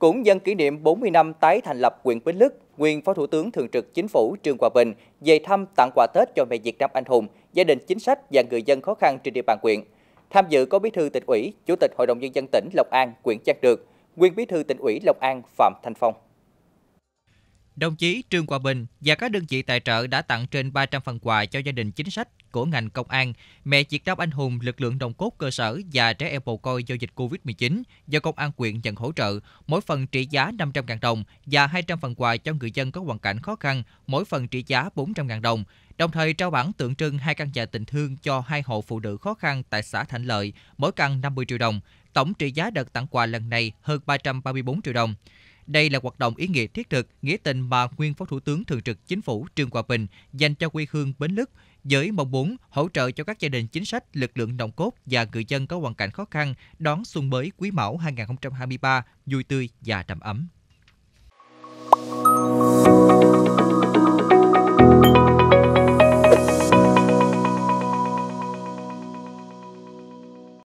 Cũng dân kỷ niệm 40 năm tái thành lập huyện Bến Lức, nguyên Phó Thủ tướng Thường trực Chính phủ Trương Hòa Bình về thăm tặng quà Tết cho mẹ Việt Nam anh hùng, gia đình chính sách và người dân khó khăn trên địa bàn huyện. Tham dự có Bí thư tỉnh ủy, Chủ tịch Hội đồng nhân dân tỉnh Lộc An, huyện Trang Được, nguyên Bí thư tỉnh ủy Lộc An Phạm Thanh Phong. Đồng chí Trương Hòa Bình và các đơn vị tài trợ đã tặng trên 300 phần quà cho gia đình chính sách của ngành công an, mẹ chiến đấu anh hùng, lực lượng đồng cốt cơ sở và trẻ em bồ côi do dịch Covid-19 do công an quyện nhận hỗ trợ, mỗi phần trị giá 500.000 đồng và 200 phần quà cho người dân có hoàn cảnh khó khăn, mỗi phần trị giá 400.000 đồng. Đồng thời trao bản tượng trưng hai căn nhà tình thương cho hai hộ phụ nữ khó khăn tại xã Thạnh Lợi, mỗi căn 50 triệu đồng. Tổng trị giá đợt tặng quà lần này hơn 334 triệu đồng. Đây là hoạt động ý nghĩa thiết thực, nghĩa tình mà nguyên Phó Thủ tướng Thường trực Chính phủ Trương Hòa Bình dành cho quê hương Bến Lức với mong muốn hỗ trợ cho các gia đình chính sách, lực lượng nòng cốt và người dân có hoàn cảnh khó khăn đón xuân mới quý mão 2023 vui tươi và đầm ấm.